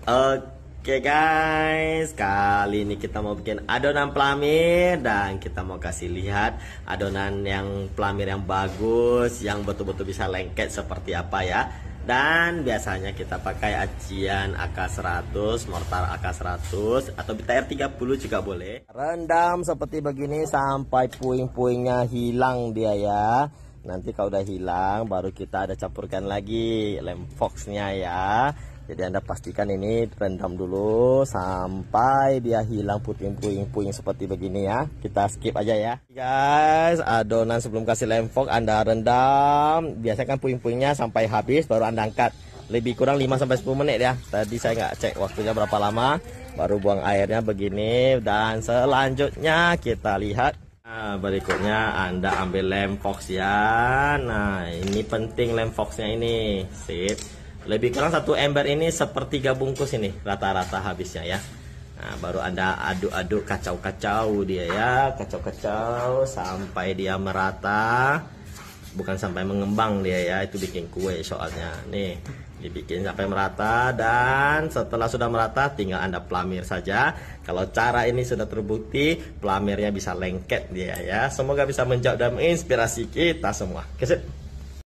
Oke guys, kali ini kita mau bikin adonan pelamir dan kita mau kasih lihat adonan yang pelamir yang bagus, yang betul-betul bisa lengket seperti apa ya. Dan biasanya kita pakai acian AK100, mortar AK100 atau BTR 30 juga boleh. Rendam seperti begini sampai puing-puingnya hilang dia ya. Nanti kalau udah hilang baru kita ada campurkan lagi lem foxnya ya jadi anda pastikan ini rendam dulu sampai dia hilang puting puting puing seperti begini ya kita skip aja ya guys adonan sebelum kasih lemfok anda rendam biasanya kan puing-puingnya sampai habis baru anda angkat lebih kurang 5-10 menit ya tadi saya nggak cek waktunya berapa lama baru buang airnya begini dan selanjutnya kita lihat nah, berikutnya anda ambil lem ya nah ini penting lem ini sip lebih kurang satu ember ini sepertiga bungkus ini rata-rata habisnya ya nah, baru anda aduk-aduk kacau-kacau dia ya kacau-kacau sampai dia merata bukan sampai mengembang dia ya itu bikin kue soalnya nih dibikin sampai merata dan setelah sudah merata tinggal anda pelamir saja kalau cara ini sudah terbukti pelamirnya bisa lengket dia ya semoga bisa menjawab dan menginspirasi kita semua kesip